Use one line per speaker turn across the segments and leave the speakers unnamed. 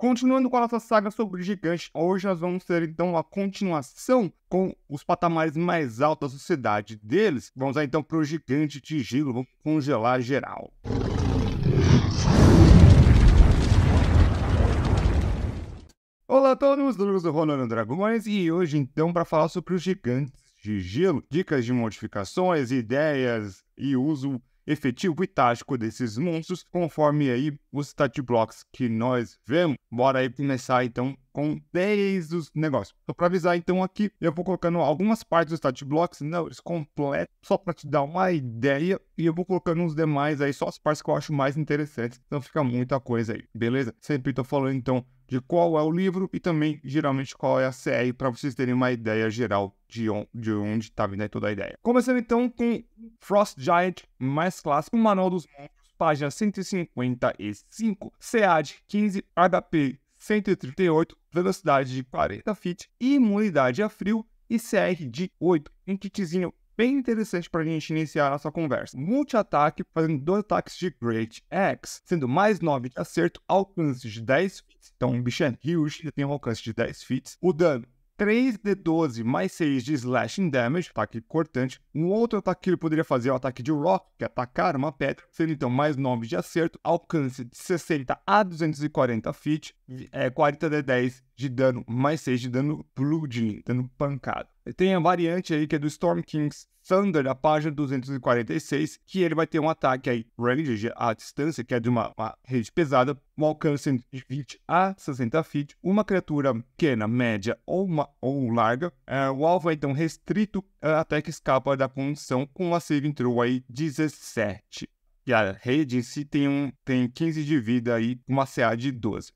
Continuando com a nossa saga sobre o gigante, hoje nós vamos ter então a continuação com os patamares mais altos da sociedade deles. Vamos lá então para o gigante de gelo, vamos congelar geral. Olá a todos, eu do Ronaldo Dragões e hoje então para falar sobre os gigantes de gelo, dicas de modificações, ideias e uso efetivo e tático desses monstros, conforme aí os stat blocks que nós vemos. Bora aí começar então com 10 dos negócios. Só então, para avisar então aqui, eu vou colocando algumas partes dos stat blocks, não, eles completos, só para te dar uma ideia, e eu vou colocando os demais aí, só as partes que eu acho mais interessantes, então fica muita coisa aí, beleza? Sempre tô falando então de qual é o livro e também, geralmente, qual é a CR para vocês terem uma ideia geral de, on de onde está vindo aí toda a ideia. Começando então com Frost Giant, mais clássico, o Manual dos Monstros, página 155, SEAD 15, HP 138, velocidade de 40 feet, imunidade a frio e CR de 8, um kitzinho bem interessante para a gente iniciar a nossa conversa. Multi-ataque fazendo dois ataques de Great X, sendo mais 9 de acerto, alcance de 10 feet. Então, um bicho é huge, ele tem um alcance de 10 feet. O dano 3 de 12 mais 6 de slashing damage, ataque cortante. Um outro ataque que ele poderia fazer é o ataque de rock, que é atacar uma pedra, sendo então mais 9 de acerto, alcance de 60 a 240 feet, é 40 de 10 de dano, mais 6 de dano bludgeoning, dano pancada. Tem a variante aí que é do Storm King's Thunder, da página 246, que ele vai ter um ataque aí range, a distância, que é de uma, uma rede pesada, um alcance de 20 a 60 feet, uma criatura pequena, média ou, uma, ou larga. Uh, o alvo é então restrito uh, até que escapa da condição com a save throw aí 17. E a rede em si tem, um, tem 15 de vida aí, uma CA de 12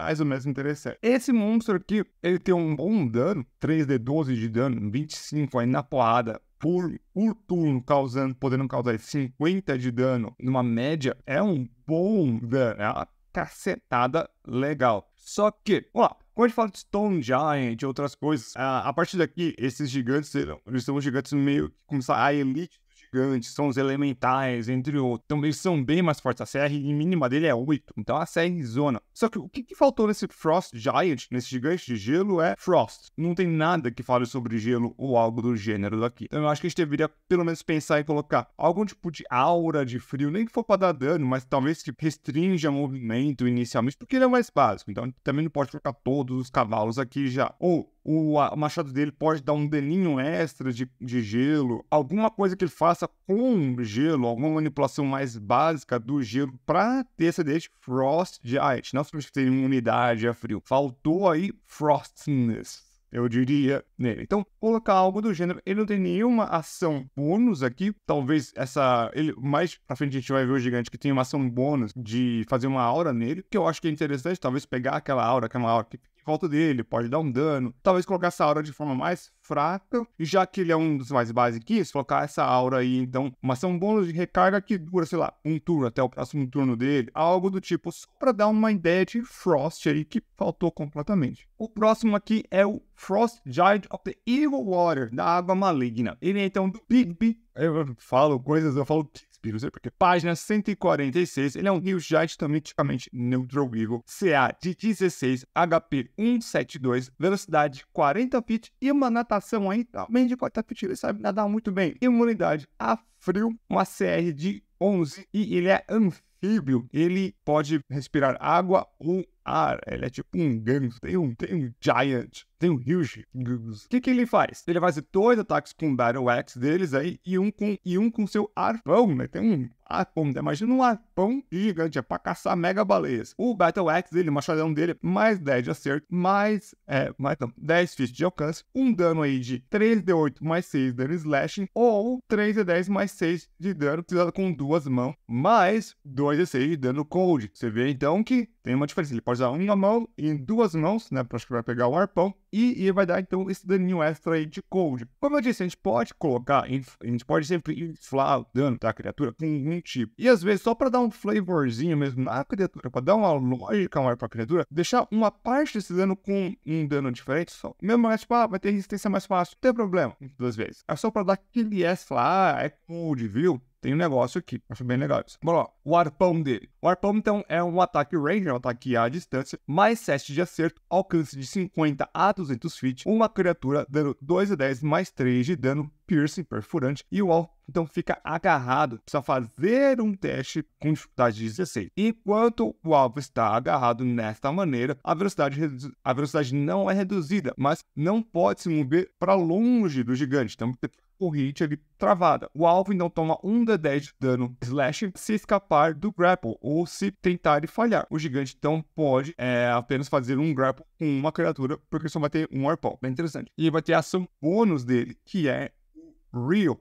mais ou menos interessante. Esse monstro aqui, ele tem um bom dano, 3d12 de dano, 25 aí na porrada por, por turno, causando, podendo causar 50 de dano numa média, é um bom dano, é uma cacetada legal. Só que, ó, quando a gente fala de Stone Giant e outras coisas, a, ah, a partir daqui, esses gigantes, eles são gigantes meio que começar a elite gigantes, são os elementais, entre outros. Então eles são bem mais fortes. A CR mínima dele é 8. Então a CR zona. Só que o que, que faltou nesse Frost Giant, nesse gigante de gelo, é Frost. Não tem nada que fale sobre gelo ou algo do gênero daqui. Então eu acho que a gente deveria pelo menos pensar em colocar algum tipo de aura de frio, nem que for para dar dano, mas talvez que tipo, restrinja movimento inicialmente, porque ele é mais básico. Então também não pode colocar todos os cavalos aqui já. Ou o, machado dele pode dar um daninho extra de, de gelo, alguma coisa que ele faça com gelo, alguma manipulação mais básica do gelo para ter essa de Frost Giant. Não simplesmente ter imunidade a é frio. Faltou aí Frostness eu diria, nele. Então, colocar algo do gênero, ele não tem nenhuma ação bônus aqui, talvez essa, ele, mais pra frente a gente vai ver o gigante que tem uma ação bônus de fazer uma aura nele, que eu acho que é interessante, talvez pegar aquela aura, aquela aura que em volta dele, pode dar um dano. Talvez colocar essa aura de forma mais fraca, e já que ele é um dos mais básicos colocar essa aura aí, então, uma ação bônus de recarga que dura, sei lá, um turno até o próximo turno dele, algo do tipo, só para dar uma ideia de Frost aí que faltou completamente. O próximo aqui é o Frost Giant of the Evil Water, da Água Maligna. Ele é então do Big Eu falo coisas, eu falo Spiruser, porque página 146, ele é um rio diametricamente neutral evil, CA de 16, HP 172, velocidade 40 feet e uma natação aí também de 40 feet, ele sabe nadar muito bem. Imunidade a frio, uma CR de 11 e ele é anfíbio, ele pode respirar água ou Cara, ele é tipo um ganso, tem um, tem um giant, tem um huge ganso. O que, que ele faz? Ele faz dois ataques com Battle Axe deles aí e um com, e um com seu arpão, né? Tem um arpão, né? imagina um arpão gigante, é pra caçar mega baleias. O Battle Axe dele, o machadão dele, mais 10 de acerto, mais, é, mais não, 10 feet de alcance, um dano aí de 3 de 8 mais 6 dano slashing, ou 3 de 10 mais 6 de dano, utilizado com duas mãos, mais 2 de 6 de dano cold. Você vê então que tem uma diferença, ele pode pode usar uma mão e duas mãos, né? Para que vai pegar o arpão. E, e vai dar então esse daninho extra aí de cold. Como eu disse, a gente pode colocar, a gente pode sempre inflar o dano da criatura com um tipo. E às vezes, só para dar um flavorzinho mesmo na criatura, para dar uma lógica maior pra criatura, deixar uma parte desse dano com um dano diferente, só. Mesmo mais assim, tipo, ah, vai ter resistência mais fácil. Não tem problema, duas vezes. É só para dar aquele extra, ah, é cold, viu? tem um negócio aqui. Acho bem legal isso. Vamos lá. O arpão dele. O arpão, então, é um ataque range, um ataque à distância, mais 7 de acerto, alcance de 50 a 200 feet, uma criatura dando 2 a 10 mais 3 de dano piercing, perfurante, e o alvo então fica agarrado, precisa fazer um teste com dificuldade de 16. Enquanto o alvo está agarrado nesta maneira, a velocidade, a velocidade não é reduzida, mas não pode se mover para longe do gigante, então tem que o hit ali travada. O alvo então toma 1 de 10 de dano slash se escapar do grapple ou se tentar e falhar. O gigante então pode é, apenas fazer um grapple com uma criatura porque só vai ter um arpão. Bem interessante. E vai ter a ação bônus dele, que é Real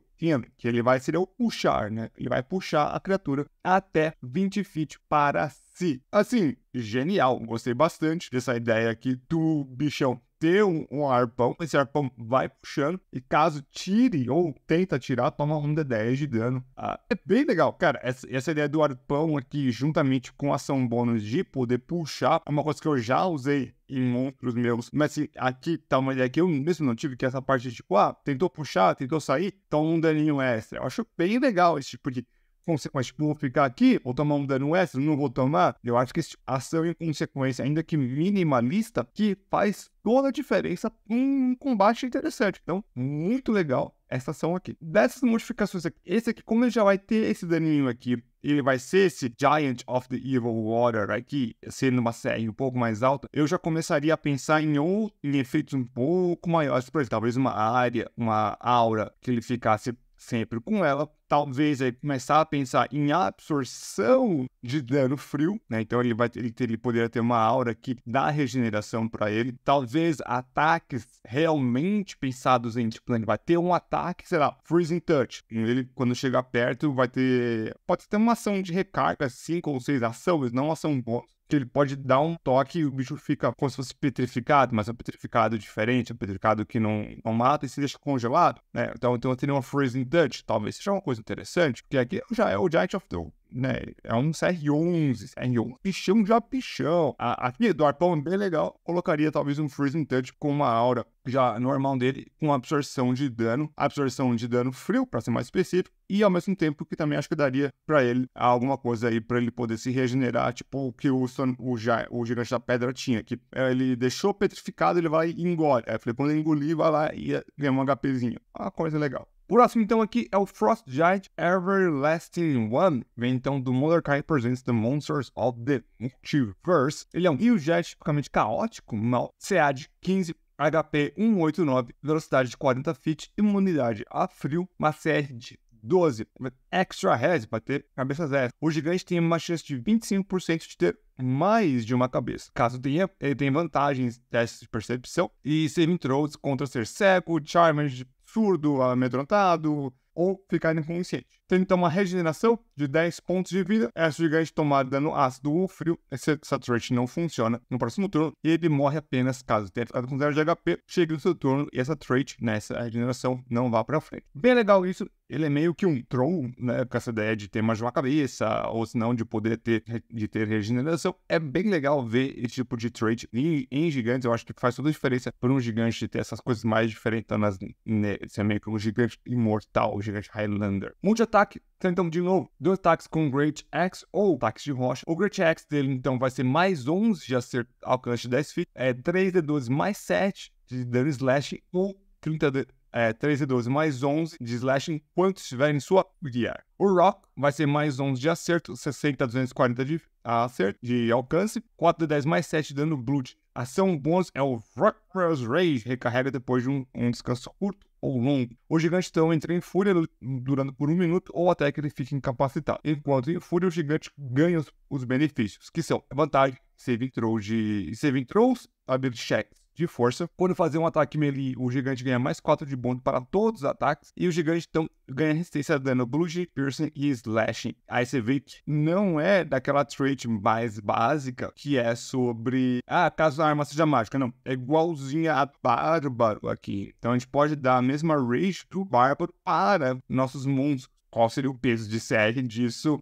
que ele vai ser o puxar, né? Ele vai puxar a criatura até 20 feet para si. Assim, genial. Gostei bastante dessa ideia aqui do bichão ter um, um arpão, esse arpão vai puxando, e caso tire ou tenta tirar, toma um D10 de dano. Ah, é bem legal, cara. Essa, essa ideia do arpão aqui, juntamente com ação bônus de poder puxar, é uma coisa que eu já usei em monstros meus. Mas assim, aqui tá uma ideia que eu mesmo não tive, que é essa parte de tipo, ah, tentou puxar, tentou sair, toma um daninho extra. Eu acho bem legal esse tipo de consequência, vou ficar aqui ou tomar um dano extra, não vou tomar. Eu acho que ação e consequência, ainda que minimalista, que faz toda a diferença em um combate interessante. Então, muito legal essa ação aqui. Dessas modificações aqui, esse aqui, como ele já vai ter esse daninho aqui, ele vai ser esse Giant of the Evil Water aqui, sendo uma série um pouco mais alta, eu já começaria a pensar em, ou, em efeitos um pouco maiores, por exemplo, talvez uma área, uma aura que ele ficasse sempre com ela. Talvez aí começar a pensar em absorção de dano frio, né? Então ele vai ele, ele poderia ter uma aura que dá regeneração para ele. Talvez ataques realmente pensados em tipo, ele vai ter um ataque, sei lá, freezing touch. Ele quando chegar perto vai ter pode ter uma ação de recarga, cinco ou seis ações, não ação bônus que ele pode dar um toque e o bicho fica como se fosse petrificado, mas é um petrificado diferente, é um petrificado que não, não mata e se deixa congelado, né? Então, então eu teria uma Freezing Touch, talvez seja uma coisa interessante, porque aqui já é o Giant of Doom né? É um CR11, CR1. Pichão já pichão. aqui do arpão bem legal. Colocaria talvez um Freezing Touch com uma aura já normal dele, com absorção de dano, absorção de dano frio, para ser mais específico, e ao mesmo tempo que também acho que daria para ele alguma coisa aí para ele poder se regenerar, tipo o que o, Son, o, ja, o gigante da pedra tinha, que é, ele deixou petrificado, ele vai e engole. Aí eu falei, quando ele engolir, vai lá e ganha um HPzinho. Uma coisa legal. Próximo então aqui é o Frost Giant Everlasting One, vem então do Mordecai Presents the Monsters of the Multiverse. Ele é um rio jet tipicamente caótico, mal CA de 15 HP 189, velocidade de 40 feet, imunidade a frio, uma CR de 12, extra res para ter cabeça zero. O gigante tem uma chance de 25% de ter mais de uma cabeça. Caso tenha, ele tem vantagens testes de percepção e saving throws contra ser cego, charmed, surdo, amedrontado ou ficar inconsciente. Tem então uma regeneração de 10 pontos de vida. Essa gigante tomar dano ácido ou frio. Esse Saturation não funciona no próximo turno. e Ele morre apenas caso tenha ficado com 0 de HP. Chega no seu turno e essa trait, nessa né, regeneração, não vá para frente. Bem legal isso ele é meio que um troll, né? Com essa ideia de ter mais uma cabeça, ou se não, de poder ter, de ter regeneração. É bem legal ver esse tipo de trait em, em gigantes. Eu acho que faz toda a diferença para um gigante ter essas coisas mais diferentes tá né? Ser meio que um gigante imortal, um gigante Highlander. Multi-ataque, então, de novo, dois ataques com Great Axe ou ataques de rocha. O Great Axe dele, então, vai ser mais 11 de acerto, alcance de 10 feet, é 3 de 12 mais 7 de dano slash ou 30 de é, 13 e 12 mais 11 de slashing quanto estiver em sua guia. O Rock vai ser mais 11 de acerto, 60 a 240 de acerto, de alcance, 4 de 10 mais 7 de dano Blood. Ação bônus é o Rockrush Rage, recarrega depois de um, um descanso curto ou longo. O gigante então entra em fúria durando por um minuto ou até que ele fique incapacitado. Enquanto em fúria, o gigante ganha os, benefícios, que são vantagem, saving throws de saving throws, ability checks de força. Quando fazer um ataque melee, o gigante ganha mais 4 de bônus para todos os ataques. E o gigante então ganha resistência a dano bludgeoning, piercing e slashing. Aí você vê que não é daquela trait mais básica que é sobre. Ah, caso a arma seja mágica. Não. É igualzinha a bárbaro aqui. Então a gente pode dar a mesma rage do bárbaro para nossos monstros. Qual seria o peso de série disso?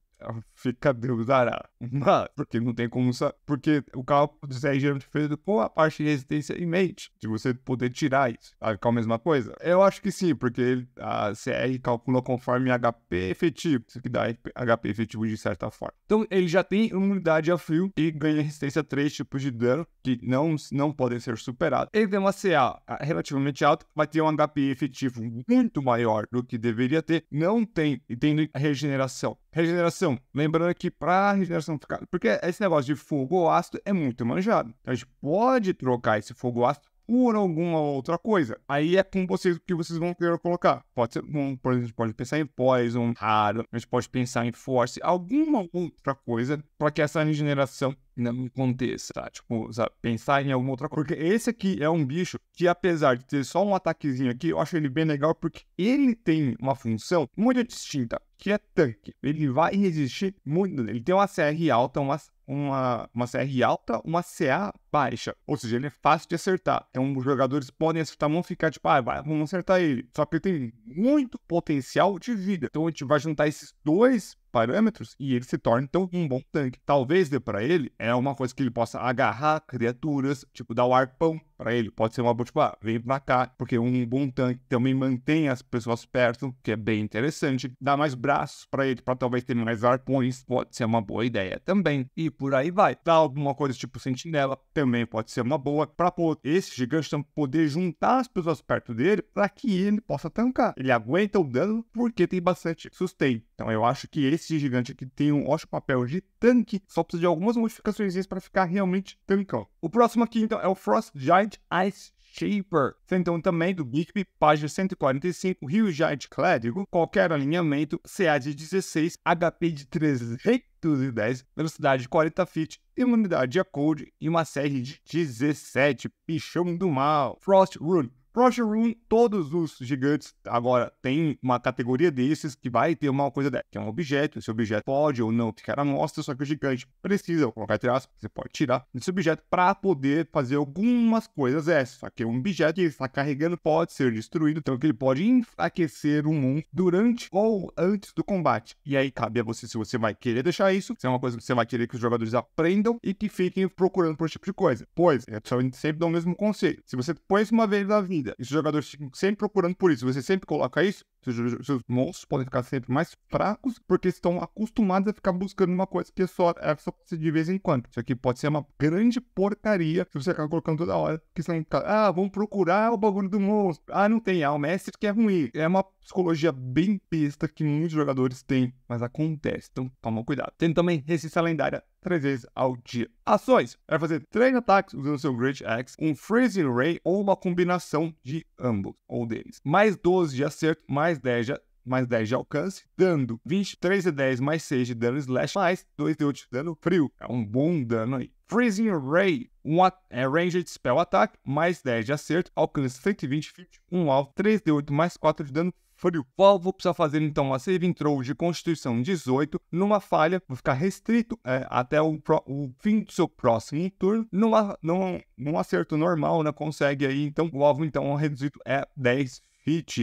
fica Deus dará. Mas, porque não tem como saber. Porque o cálculo de CR geralmente feito com a parte de resistência em mente, de você poder tirar isso. Vai ficar é a mesma coisa? Eu acho que sim, porque a CR calcula conforme HP efetivo. Isso que dá HP efetivo de certa forma. Então, ele já tem imunidade a frio e ganha resistência a três tipos de dano que não, não podem ser superados. Ele tem uma CA ah, relativamente alta, vai ter um HP efetivo muito maior do que deveria ter. Não tem, e tem regeneração. Regeneração, lembra? Lembrando que para regeneração ficar porque esse negócio de fogo ácido é muito manjado. Então a gente pode trocar esse fogo ácido por alguma outra coisa. Aí é com vocês que vocês vão querer colocar. Pode ser, por exemplo, a gente pode pensar em Poison, Raro, a gente pode pensar em Force, alguma outra coisa para que essa regeneração não aconteça, tá? Tipo, sabe? pensar em alguma outra coisa. Porque esse aqui é um bicho que, apesar de ter só um ataquezinho aqui, eu acho ele bem legal porque ele tem uma função muito distinta que é tanque. Ele vai resistir muito. Ele tem uma CR alta, uma, uma, uma CR alta, uma CA baixa. Ou seja, ele é fácil de acertar. Então, é os jogadores podem acertar, vão ficar tipo, ah, vai, vamos acertar ele. Só que ele tem muito potencial de vida. Então, a gente vai juntar esses dois parâmetros e ele se torna, então, um bom tanque. Talvez dê para ele, é uma coisa que ele possa agarrar criaturas, tipo, dar o arpão para ele. Pode ser uma boa, tipo, ah, vem pra cá, porque um bom tanque também mantém as pessoas perto, que é bem interessante. Dá mais braços para ele, para talvez ter mais arpões, pode ser uma boa ideia também. E por aí vai. Dá alguma coisa tipo sentinela, também pode ser uma boa, para esse gigante poder juntar as pessoas perto dele, para que ele possa tancar. Ele aguenta o dano porque tem bastante sustento. Então eu acho que esse gigante aqui tem um ótimo papel de tanque, só precisa de algumas modificações para ficar realmente tancão. O próximo aqui, então, é o Frost Giant Ice Shaper, então também do Bixby, página 145, Rio Giant Clérigo, qualquer alinhamento, CA de 16, HP de 310, velocidade de 40 feet, imunidade a cold e uma série de 17, pichão do mal. Frost Rune, Proxy Rune, todos os gigantes agora têm uma categoria desses que vai ter uma coisa dessa, que é um objeto. Esse objeto pode ou não ficar à mostra, só que o gigante precisa colocar entre aspas, você pode tirar desse objeto para poder fazer algumas coisas dessas. Só que um objeto que ele está carregando pode ser destruído, então que ele pode enfraquecer o mundo durante ou antes do combate. E aí cabe a você se você vai querer deixar isso, se é uma coisa que você vai querer que os jogadores aprendam e que fiquem procurando por esse tipo de coisa. Pois, é sempre dá o mesmo conselho. Se você põe isso uma vez na vida, vida. E os jogadores ficam sempre procurando por isso. Você sempre coloca isso, seus monstros podem ficar sempre mais fracos porque estão acostumados a ficar buscando uma coisa que é só é só de vez em quando. Isso aqui pode ser uma grande porcaria se você ficar colocando toda hora. Que são ah, vamos procurar o bagulho do monstro. Ah, não tem. Ah, o mestre que é ruim. É uma psicologia bem besta que muitos jogadores têm, mas acontece. Então toma cuidado. Tem também resistência lendária três vezes ao dia. Ações: vai é fazer três ataques usando seu Great Axe, um Freezing Ray ou uma combinação de ambos ou deles. Mais 12 de acerto, mais mais 10 de, mais 10 de alcance, dando 23 de 10 mais 6 de dano slash, mais 2 de 8 de dano frio. É um bom dano aí. Freezing Ray, um é Ranged Spell Attack, mais 10 de acerto, alcance 120 feet, um alvo, 3 de 8 mais 4 de dano frio. O alvo precisa fazer então a Save throw de constituição 18. Numa falha, vai ficar restrito é, até o, pro, o, fim do seu próximo turno. Numa, num, num acerto normal, né, consegue aí, então, o alvo então reduzido é 10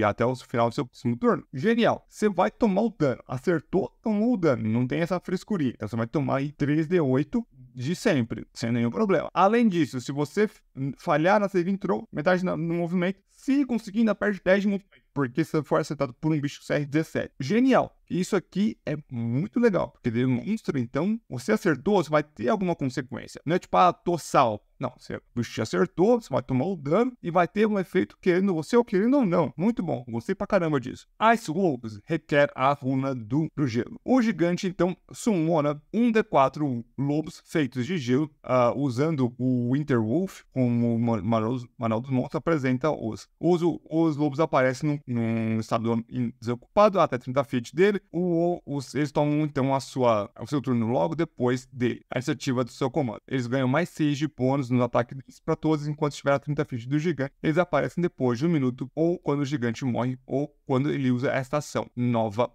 até o final do seu próximo turno, genial. Você vai tomar o dano. Acertou, tomou o dano. Não tem essa frescurinha. Então você vai tomar aí 3D8 de sempre, sem nenhum problema. Além disso, se você hum, falhar na saving throw, metade no movimento, se conseguir, ainda perde 10 de movimento porque você for acertado por um bicho CR17. Genial! Isso aqui é muito legal, porque demonstra, então, você acertou, você vai ter alguma consequência. Não é tipo, ah, tô salvo não, você, o bicho te acertou, você vai tomar o dano e vai ter um efeito querendo você ou querendo ou não. Muito bom, gostei pra caramba disso. Ice Wolves requer a runa do, do gelo. O gigante, então, summona um de quatro lobos feitos de gelo, uh, usando o Winter Wolf como Manual Mano dos Monstros, apresenta os. Os, os lobos aparecem num, num estado desocupado, até 30 feet dele. O, os, eles tomam, então, a sua, o seu turno logo depois dele. A iniciativa do seu comando. Eles ganham mais 6 de bônus no ataque deles para todos enquanto estiver a 30 feet do gigante. Eles aparecem depois de um minuto, ou quando o gigante morre, ou quando ele usa esta ação novamente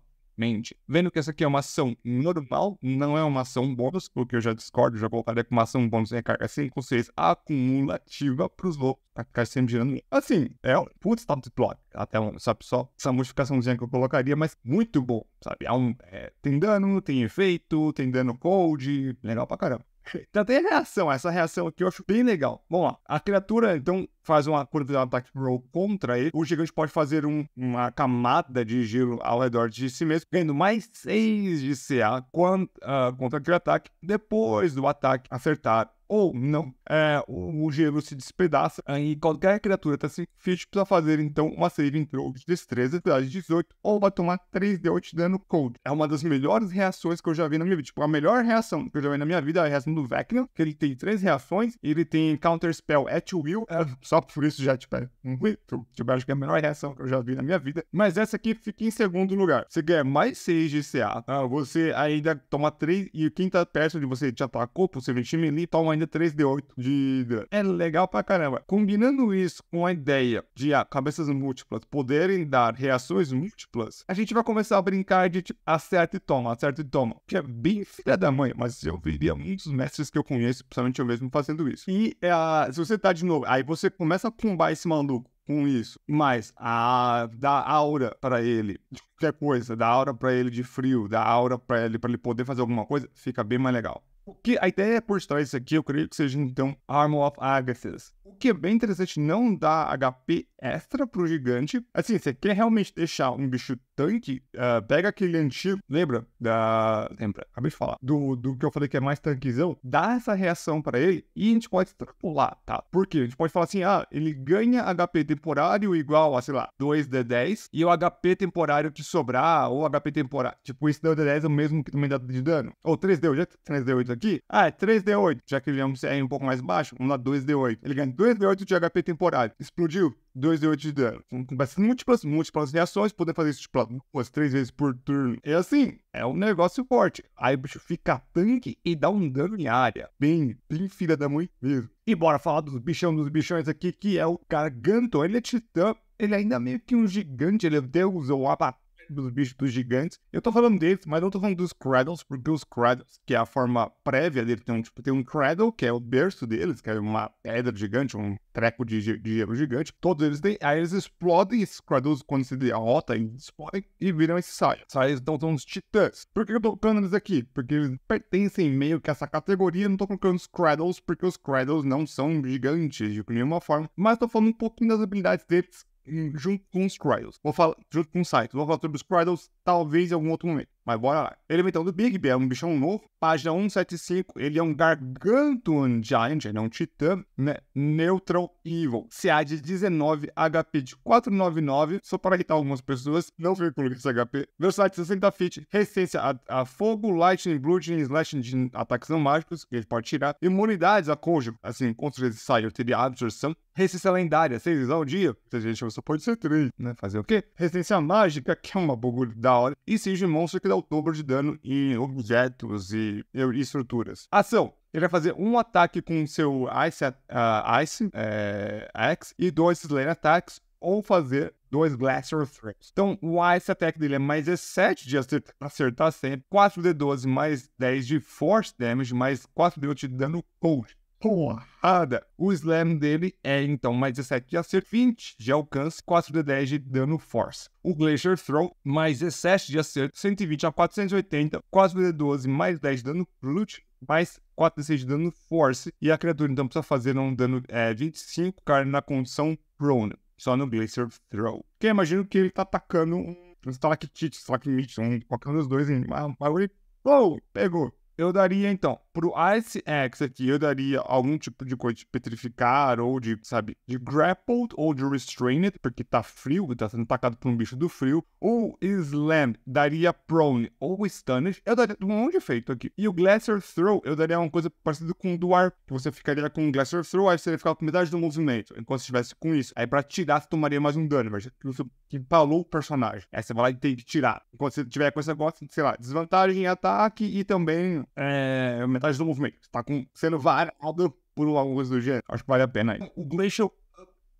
Vendo que essa aqui é uma ação normal, não é uma ação bônus, porque eu já discordo, já colocaria como uma ação bônus recarga 5 ou 6 acumulativa pros lobos, pra ficar sempre girando. Assim, é um puto stop de plot, até um, sabe, só essa modificaçãozinha que eu colocaria, mas muito bom, sabe? É um, é, tem dano, tem efeito, tem dano cold, legal pra caramba. Então tem a reação, essa reação aqui eu acho bem legal. Vamos lá. A criatura, então, faz uma curva de um ataque roll contra ele, o gigante pode fazer um, uma camada de gelo ao redor de si mesmo, ganhando mais 6 de CA contra, uh, contra aquele ataque, depois do ataque acertar ou não. É, o, o gelo se despedaça e qualquer criatura tá assim Fitch precisa fazer então uma save throw de destreza, de 18, ou vai tomar 3d8 de dano cold. É uma das melhores reações que eu já vi na minha vida. Tipo, a melhor reação que eu já vi na minha vida é a reação do Vecna, que ele tem três reações, ele tem counter spell at will, é, só por isso já tipo, é muito, tipo, acho que é a melhor reação que eu já vi na minha vida. Mas essa aqui fica em segundo lugar. Você ganha mais 6 de CA, ah, você ainda toma 3 e quem tá perto de você te atacou por 20 melee, toma ainda 3D8 de grana. É legal pra caramba. Combinando isso com a ideia de ah, cabeças múltiplas poderem dar reações múltiplas, a gente vai começar a brincar de tipo, acerta e toma, acerta e toma. Que é bem filha da mãe, mas eu veria muitos mestres que eu conheço, principalmente eu mesmo, fazendo isso. E é, se você tá de novo, aí você começa a combar esse maluco com isso, mas a dar aura para ele de qualquer coisa, da aura para ele de frio, da aura para ele para ele poder fazer alguma coisa, fica bem mais legal. O que a ideia por trás disso aqui, eu creio que seja então Arm of Agassiz. O que é bem interessante, não dá HP extra pro gigante. Assim, você quer realmente deixar um bicho tanque, uh, pega aquele antigo, lembra? Da. Lembra? Acabei de falar. Do, do que eu falei que é mais tanquezão, dá essa reação pra ele e a gente pode extrapolar, tá? Por quê? A gente pode falar assim, ah, ele ganha HP temporário igual a, sei lá, 2D10 e o HP temporário que sobrar, ou HP temporário. Tipo, esse D10 é o mesmo que também dá de dano. Ou 3D8, 3D8 aqui. Ah, é 3D8, já que ele é um CR um pouco mais baixo, vamos lá, 2D8. Ele ganha 2D8 de HP temporário. Explodiu, 2 de 8 de dano. Mas múltiplas, múltiplas reações, poder fazer isso tipo, duas, três vezes por turno. É assim, é um negócio forte. Aí o bicho fica tanque e dá um dano em área. Bem, bem filha da mãe mesmo. E bora falar dos bichão dos bichões aqui, que é o Garganton. Ele é titã, ele ainda é meio que um gigante, ele é deus ou é um dos bichos dos gigantes. Eu tô falando deles, mas não tô falando dos Cradles, porque os Cradles, que é a forma prévia dele, tem um, tipo, tem um Cradle, que é o berço deles, que é uma pedra gigante, um treco de, de gelo gigante. Todos eles têm. Aí eles explodem esses Cradles quando se derrota, eles explodem e viram esses Saiyans. Saiyans então são os Titãs. Por que eu tô colocando eles aqui? Porque eles pertencem meio que a essa categoria. Não tô colocando os Cradles, porque os Cradles não são gigantes de nenhuma forma. Mas tô falando um pouquinho das habilidades deles junto com os Cradles. Vou falar junto com o site Vou falar sobre os Cradles talvez em algum outro momento. Mas bora lá. Elemental é do Bigby é um bichão novo. Página 175, ele é um Gargantuan Giant, ele é um titã, né? Neutral Evil. CA de 19, HP de 499, só para irritar algumas pessoas, não foi com esse HP. Velocidade 60 feet, resistência a, a fogo, lightning, bludgeoning, slashing de ataques não mágicos, que ele pode tirar. Imunidades a cônjuge, assim, contra esse sai, eu teria absorção. Resistência lendária, 6 ao dia. Ou gente só pode ser 3, né? Fazer o quê? Resistência mágica, que é uma bagulho da hora. E Siege Monstro, que dá o dobro de dano em objetos e, estruturas. Ação! Ele vai fazer um ataque com seu Ice, uh, ice é, Axe e dois Slayer Attacks, ou fazer dois Blaster Threats. Então, o Ice Attack dele é mais 17 de acertar, sempre, 4 de 12 mais 10 de Force Damage, mais 4 de 8 de dano Cold porrada. O slam dele é então mais 17 de acerto, 20 de alcance, 4 de 10 de dano force. O Glacier Throw, mais 17 de acerto, 120 a 480, 4 de 12, mais 10 de dano brute, mais 4 de 6 de dano force. E a criatura então precisa fazer um dano é, 25 carne na condição prone, só no Glacier Throw. Que eu imagino que ele tá atacando um Stalactite, Stalactite, um, qualquer um dos dois, um, um, um, um, pegou. Eu daria então Pro Ice Axe aqui, eu daria algum tipo de coisa de petrificar, ou de, sabe, de grappled, ou de restrained, porque tá frio, tá sendo atacado por um bicho do frio. O Slam daria prone ou stunned. Eu daria um monte de efeito aqui. E o Glacier Throw, eu daria uma coisa parecida com o do ar, que você ficaria com o Glacier Throw, aí você ficava com metade do movimento, enquanto estivesse com isso. Aí pra tirar, você tomaria mais um dano, mas você empalou o personagem. Aí você vai lá e tem que tirar. Enquanto você tiver com esse negócio, sei lá, desvantagem em ataque e também é, metade do movimento. Está sendo varado por alguma coisa do gênero. Acho que vale a pena aí. O Glacial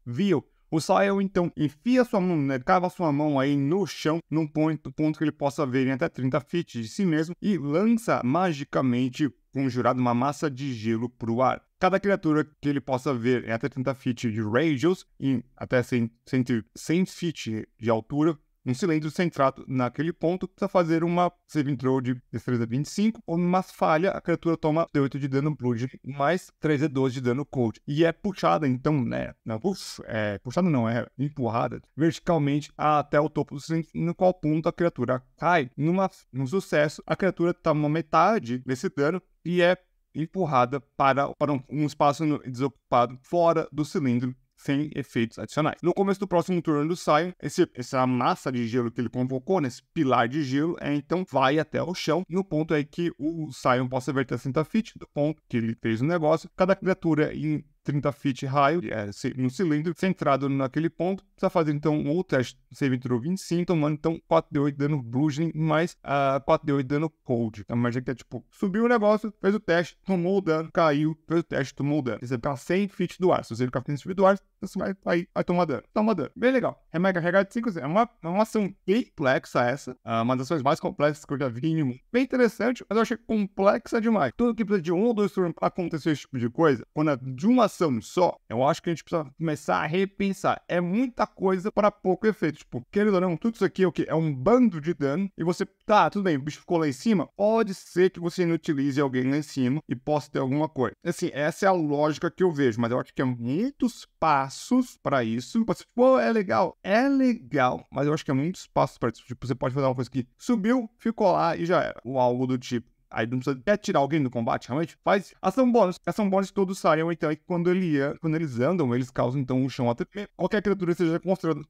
viu o Sael então enfia sua mão, né, cava sua mão aí no chão, num ponto, ponto que ele possa ver em até 30 feet de si mesmo, e lança magicamente conjurado uma massa de gelo para o ar. Cada criatura que ele possa ver em até 30 feet de radius, em até 100, 100, 100 feet de altura, um cilindro centrado naquele ponto, precisa fazer uma saving throw de destreza 25, ou uma falha, a criatura toma D8 de dano blood, mais 3D12 de dano cold. E é puxada, então, né? Não, uf, é, puxada não, é empurrada verticalmente até o topo do cilindro, no qual ponto a criatura cai. Numa, num sucesso, a criatura toma metade desse dano e é empurrada para, para um, um espaço desocupado fora do cilindro sem efeitos adicionais. No começo do próximo turno do Sion, esse, essa massa de gelo que ele convocou, né, esse pilar de gelo, é, então vai até o chão e o ponto é que o Sion possa verter a Santa Fit, do ponto que ele fez o negócio, cada criatura em 30 feet raio é, no cilindro, centrado naquele ponto. Você vai fazer então o teste save throw 25, tomando então 4 de 8 dano bludgeoning mais uh, ah, 4 de 8 dano cold. Então, magia é que é tipo, subiu o negócio, fez o teste, tomou o dano, caiu, fez o teste, tomou o dano. Você vai ficar 100 feet do ar. Se você ficar 100 feet do ar, você vai, vai, vai tomar dano. Toma dano. Bem legal. Remega regra de 5 é uma, é é uma ação bem complexa essa. Uh, uma das ações mais complexas que eu já vi em Bem interessante, mas eu achei complexa demais. Tudo que precisa de um ou dois turnos pra acontecer esse tipo de coisa, quando é de uma só. Eu acho que a gente precisa começar a repensar. É muita coisa para pouco efeito. Tipo, querido ou não, tudo isso aqui é o quê? É um bando de dano. E você, tá, tudo bem, o bicho ficou lá em cima. Pode ser que você inutilize alguém lá em cima e possa ter alguma coisa. Assim, essa é a lógica que eu vejo, mas eu acho que é muitos passos para isso. Você, tipo assim, pô, é legal. É legal, mas eu acho que é muitos passos para isso. Tipo, você pode fazer uma coisa que subiu, ficou lá e já era. Ou algo do tipo aí não precisa até tirar alguém do combate, realmente, faz ação ah, bônus. Ação ah, bônus que todos saiam, então, é e quando, ele ia, quando eles andam, eles causam, então, um chão ATP. Qualquer criatura seja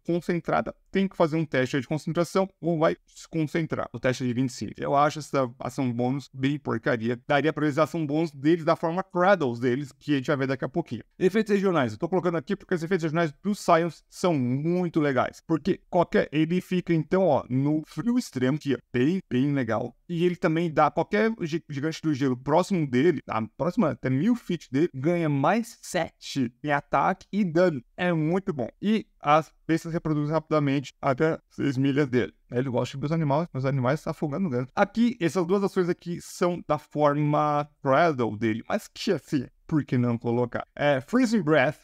concentrada tem que fazer um teste de concentração ou vai se concentrar. O teste de 25. Eu acho essa ação bônus bem porcaria. Daria pra eles ação bônus deles da forma Cradles deles, que a gente vai ver daqui a pouquinho. Efeitos regionais. Eu tô colocando aqui porque os efeitos regionais dos Science são muito legais. Porque qualquer... Ele fica, então, ó, no frio extremo, que é bem, bem legal. E ele também dá qualquer o gigante do gelo próximo dele, a próxima até mil feet dele, ganha mais 7 em ataque e dano. É muito bom. E as bestas reproduzem rapidamente até 6 milhas dele. Né, ele gosta dos animais, mas os animais estão tá afogando o ganso. Aqui, essas duas ações aqui são da forma Cradle dele, mas que assim, por que não colocar? É, freezing Breath.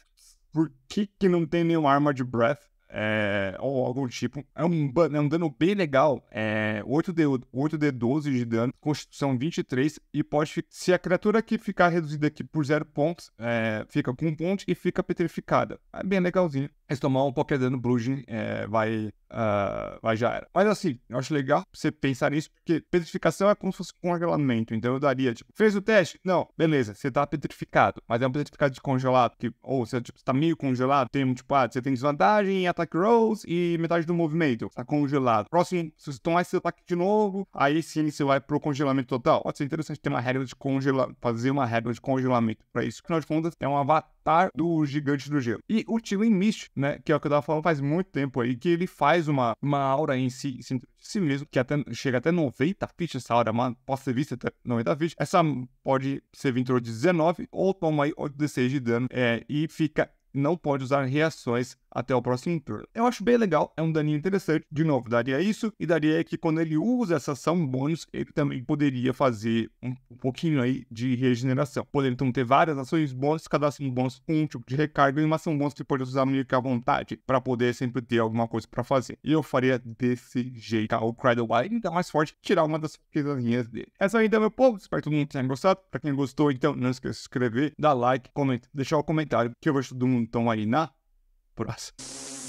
Por que, que não tem nenhuma arma de Breath? é, ou algum tipo. É um, é um dano bem legal. É 8D, 8D12 de dano, constituição 23, e pode Se a criatura que ficar reduzida aqui por 0 pontos, é, fica com 1 um ponto e fica petrificada. É bem legalzinho. Se tomar um qualquer dano, Brugge é, vai Uh, mas já era. Mas assim, eu acho legal você pensar nisso, porque petrificação é como se fosse um congelamento. Então eu daria, tipo, fez o teste? Não, beleza, você tá petrificado, mas é um petrificado de congelado, que, ou você tipo, tá meio congelado, tem tipo, ah, você tem desvantagem em ataque rolls e metade do movimento, tá congelado. Próximo, se você tomar esse ataque de novo, aí sim você vai pro congelamento total. Pode ser interessante ter uma regra de congelamento, fazer uma regra de congelamento pra isso. Afinal de contas, é um avatar do gigante do gelo. E o Tilly Mist, né, que é o que eu tava falando faz muito tempo aí, que ele faz uma, uma aura em si, em si mesmo, que até, chega até 90 fits essa aura, é mas pode ser vista até 90 fits. Essa pode ser vintura de 19 ou toma aí 8 de 6 de dano é, e fica não pode usar reações até o próximo turno. Eu acho bem legal, é um daninho interessante. De novo, daria isso, e daria que quando ele usa essa ação bônus, ele também poderia fazer um, pouquinho aí de regeneração. Poderia então ter várias ações bônus, cada ação bônus com um tipo de recarga e uma ação bônus que pode usar meio que à vontade, para poder sempre ter alguma coisa para fazer. E eu faria desse jeito. Tá? O Cradle Wild ainda então, é mais forte, tirar uma das pesadinhas dele. Essa é aí, então, meu povo, espero que todo mundo tenha gostado. Para quem gostou, então, não esqueça de se inscrever, dar like, comentar, deixar o um comentário, que eu vejo todo mundo então aí na Por más.